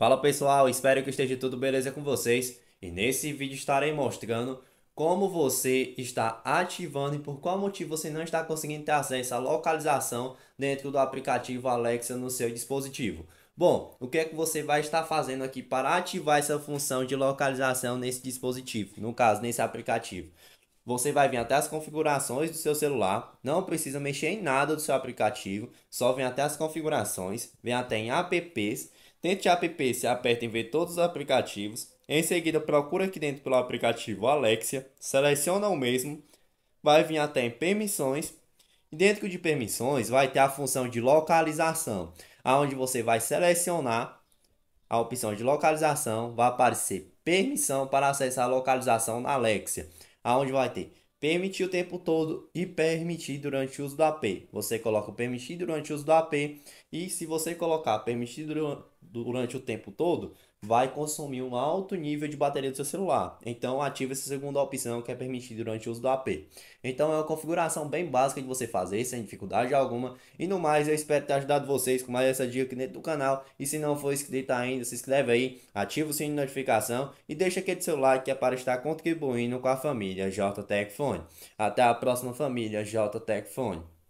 Fala pessoal, espero que esteja tudo beleza com vocês e nesse vídeo estarei mostrando como você está ativando e por qual motivo você não está conseguindo ter acesso à localização dentro do aplicativo Alexa no seu dispositivo. Bom, o que é que você vai estar fazendo aqui para ativar essa função de localização nesse dispositivo, no caso nesse aplicativo? Você vai vir até as configurações do seu celular, não precisa mexer em nada do seu aplicativo, só vem até as configurações, vem até em apps Tente app se aperta em ver todos os aplicativos. Em seguida, procura aqui dentro pelo aplicativo Alexia, seleciona o mesmo, vai vir até em permissões. E dentro de permissões vai ter a função de localização, aonde você vai selecionar a opção de localização, vai aparecer permissão para acessar a localização na Alexia, aonde vai ter Permitir o tempo todo e permitir durante o uso do AP. Você coloca o permitir durante o uso do AP e se você colocar permitir durante o tempo todo, vai consumir um alto nível de bateria do seu celular. Então ative essa segunda opção que é permitida durante o uso do AP. Então é uma configuração bem básica de você fazer, sem dificuldade alguma. E no mais, eu espero ter ajudado vocês com mais essa dica aqui dentro do canal. E se não for inscrito ainda, se inscreve aí, ativa o sininho de notificação e deixa aquele seu like que é para estar contribuindo com a família Jtechfone. Até a próxima família Jtechfone.